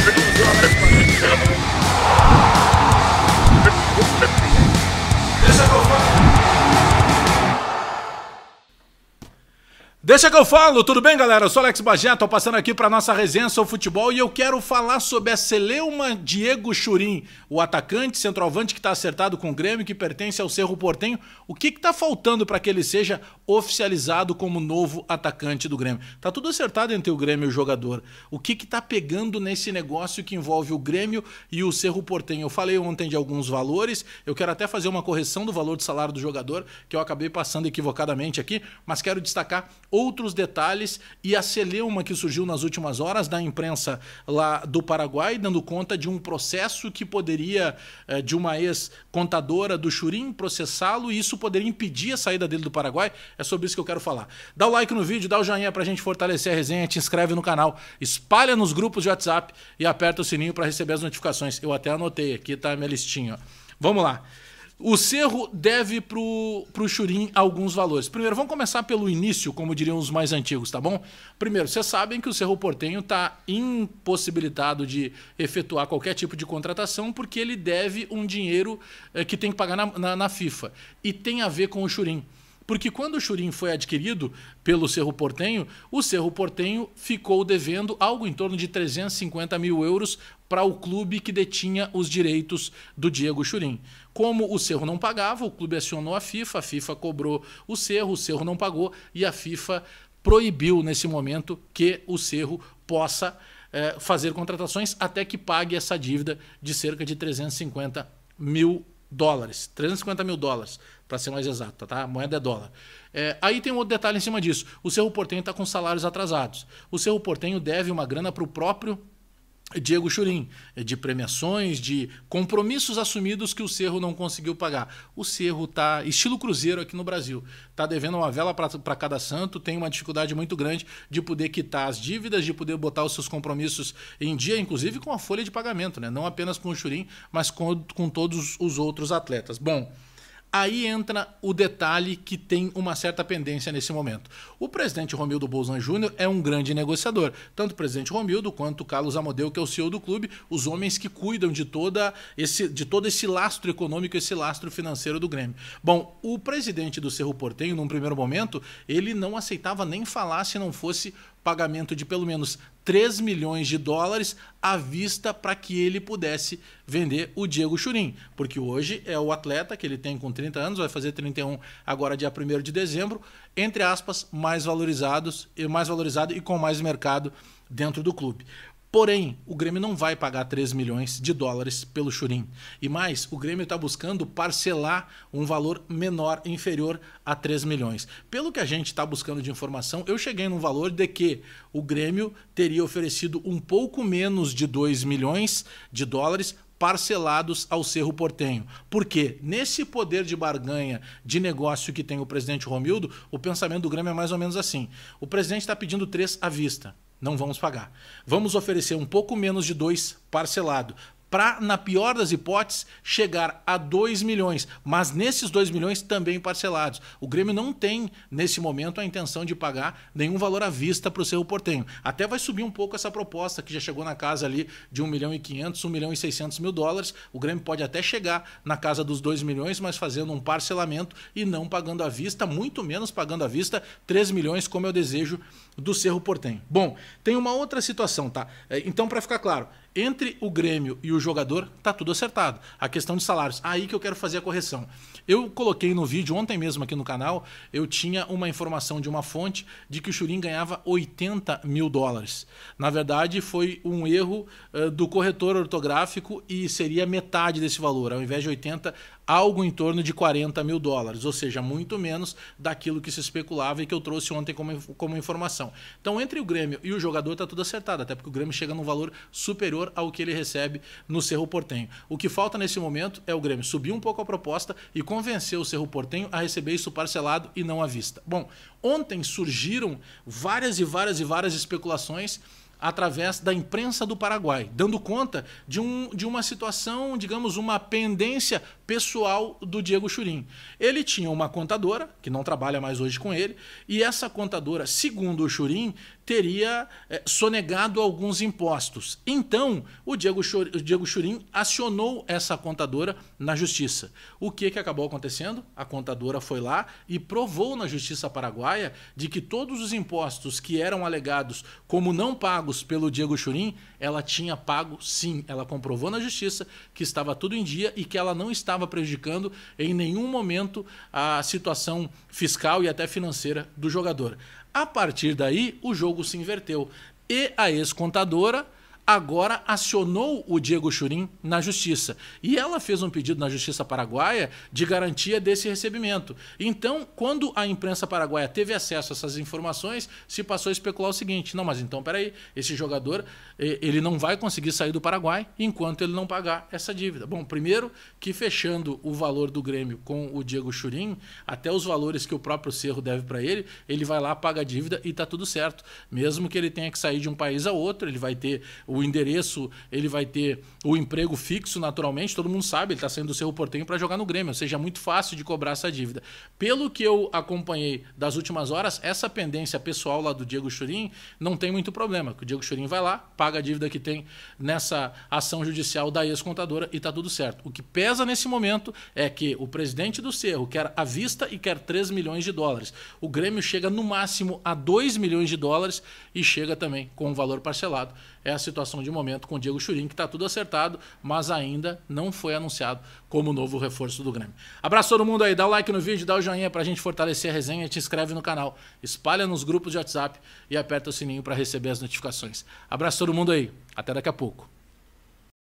Stupid Deixa que eu falo, tudo bem, galera? Eu sou Alex Bagé, tô passando aqui para nossa resenha sobre futebol e eu quero falar sobre a Celeuma Diego Churim, o atacante centroavante que está acertado com o Grêmio, que pertence ao Cerro Portenho. O que está faltando para que ele seja oficializado como novo atacante do Grêmio? Tá tudo acertado entre o Grêmio e o jogador. O que está pegando nesse negócio que envolve o Grêmio e o Cerro Portenho? Eu falei ontem de alguns valores, eu quero até fazer uma correção do valor do salário do jogador, que eu acabei passando equivocadamente aqui, mas quero destacar o outros detalhes e a celeuma que surgiu nas últimas horas da imprensa lá do Paraguai, dando conta de um processo que poderia, eh, de uma ex-contadora do Churim, processá-lo e isso poderia impedir a saída dele do Paraguai. É sobre isso que eu quero falar. Dá o like no vídeo, dá o joinha pra gente fortalecer a resenha, te inscreve no canal, espalha nos grupos de WhatsApp e aperta o sininho para receber as notificações. Eu até anotei aqui, tá minha listinha. Vamos lá. O Cerro deve pro, pro Churim alguns valores. Primeiro, vamos começar pelo início, como diriam os mais antigos, tá bom? Primeiro, vocês sabem que o Cerro Portenho está impossibilitado de efetuar qualquer tipo de contratação porque ele deve um dinheiro eh, que tem que pagar na, na, na FIFA. E tem a ver com o Churim. Porque quando o Churim foi adquirido pelo Cerro Portenho, o Cerro Portenho ficou devendo algo em torno de 350 mil euros para o clube que detinha os direitos do Diego Churim. Como o Cerro não pagava, o clube acionou a FIFA, a FIFA cobrou o Cerro, o Cerro não pagou e a FIFA proibiu nesse momento que o Cerro possa eh, fazer contratações até que pague essa dívida de cerca de 350 mil dólares, 350 mil dólares, para ser mais exato, tá? A moeda é dólar. É, aí tem um outro detalhe em cima disso. O seu Portenho está com salários atrasados. O seu Portenho deve uma grana para o próprio Diego Churim, de premiações, de compromissos assumidos que o Cerro não conseguiu pagar. O Cerro está estilo Cruzeiro aqui no Brasil, está devendo uma vela para cada santo, tem uma dificuldade muito grande de poder quitar as dívidas, de poder botar os seus compromissos em dia, inclusive com a folha de pagamento, né? Não apenas com o Churim, mas com, com todos os outros atletas. Bom, Aí entra o detalhe que tem uma certa pendência nesse momento. O presidente Romildo Bolzan Júnior é um grande negociador. Tanto o presidente Romildo quanto o Carlos Amodeu, que é o CEO do clube, os homens que cuidam de, toda esse, de todo esse lastro econômico, esse lastro financeiro do Grêmio. Bom, o presidente do Cerro Portenho, num primeiro momento, ele não aceitava nem falar se não fosse pagamento de pelo menos 3 milhões de dólares à vista para que ele pudesse vender o Diego Churin, porque hoje é o atleta que ele tem com 30 anos, vai fazer 31 agora dia 1 de dezembro, entre aspas, mais valorizados e mais valorizado e com mais mercado dentro do clube. Porém, o Grêmio não vai pagar 3 milhões de dólares pelo Churin. E mais, o Grêmio está buscando parcelar um valor menor, inferior a 3 milhões. Pelo que a gente está buscando de informação, eu cheguei num valor de que o Grêmio teria oferecido um pouco menos de 2 milhões de dólares parcelados ao Cerro Portenho. Porque nesse poder de barganha de negócio que tem o presidente Romildo, o pensamento do Grêmio é mais ou menos assim. O presidente está pedindo três à vista. Não vamos pagar. Vamos oferecer um pouco menos de dois parcelado para, na pior das hipóteses, chegar a 2 milhões. Mas nesses 2 milhões também parcelados. O Grêmio não tem, nesse momento, a intenção de pagar nenhum valor à vista para o Cerro Portenho. Até vai subir um pouco essa proposta, que já chegou na casa ali de 1 milhão e 500, 1 milhão e 600 mil dólares. O Grêmio pode até chegar na casa dos 2 milhões, mas fazendo um parcelamento e não pagando à vista, muito menos pagando à vista 3 milhões, como é o desejo do Cerro Portenho. Bom, tem uma outra situação, tá? É, então, para ficar claro, entre o Grêmio e o jogador, tá tudo acertado. A questão de salários, aí que eu quero fazer a correção. Eu coloquei no vídeo, ontem mesmo aqui no canal, eu tinha uma informação de uma fonte de que o Churin ganhava 80 mil dólares. Na verdade, foi um erro uh, do corretor ortográfico e seria metade desse valor. Ao invés de 80, algo em torno de 40 mil dólares, ou seja, muito menos daquilo que se especulava e que eu trouxe ontem como, como informação. Então, entre o Grêmio e o jogador, está tudo acertado, até porque o Grêmio chega num valor superior ao que ele recebe no Cerro Portenho. O que falta nesse momento é o Grêmio subir um pouco a proposta e convencer o Cerro Portenho a receber isso parcelado e não à vista. Bom, ontem surgiram várias e várias e várias especulações através da imprensa do Paraguai, dando conta de, um, de uma situação, digamos, uma pendência pessoal do Diego Churin. Ele tinha uma contadora, que não trabalha mais hoje com ele, e essa contadora, segundo o Churin, teria é, sonegado alguns impostos. Então, o Diego, o Diego Churin acionou essa contadora na justiça. O que, que acabou acontecendo? A contadora foi lá e provou na justiça paraguaia de que todos os impostos que eram alegados como não pagos pagos pelo Diego Churin, ela tinha pago sim. Ela comprovou na justiça que estava tudo em dia e que ela não estava prejudicando em nenhum momento a situação fiscal e até financeira do jogador. A partir daí, o jogo se inverteu e a ex-contadora agora acionou o Diego Churin na justiça. E ela fez um pedido na justiça paraguaia de garantia desse recebimento. Então, quando a imprensa paraguaia teve acesso a essas informações, se passou a especular o seguinte: não, mas então peraí, esse jogador ele não vai conseguir sair do Paraguai enquanto ele não pagar essa dívida. Bom, primeiro que fechando o valor do Grêmio com o Diego Churin, até os valores que o próprio Cerro deve para ele, ele vai lá, paga a dívida e tá tudo certo. Mesmo que ele tenha que sair de um país a outro, ele vai ter o endereço, ele vai ter o emprego fixo naturalmente, todo mundo sabe, ele está saindo do seu Portenho para jogar no Grêmio, ou seja, é muito fácil de cobrar essa dívida. Pelo que eu acompanhei das últimas horas, essa pendência pessoal lá do Diego Churin não tem muito problema, que o Diego Churin vai lá, paga a dívida que tem nessa ação judicial da ex-contadora e está tudo certo. O que pesa nesse momento é que o presidente do Cerro quer a vista e quer 3 milhões de dólares. O Grêmio chega no máximo a 2 milhões de dólares e chega também com o valor parcelado é a situação de momento com o Diego Churin, que está tudo acertado, mas ainda não foi anunciado como novo reforço do Grêmio. Abraço todo mundo aí, dá o like no vídeo, dá o joinha para a gente fortalecer a resenha, te inscreve no canal, espalha nos grupos de WhatsApp e aperta o sininho para receber as notificações. Abraço todo mundo aí, até daqui a pouco.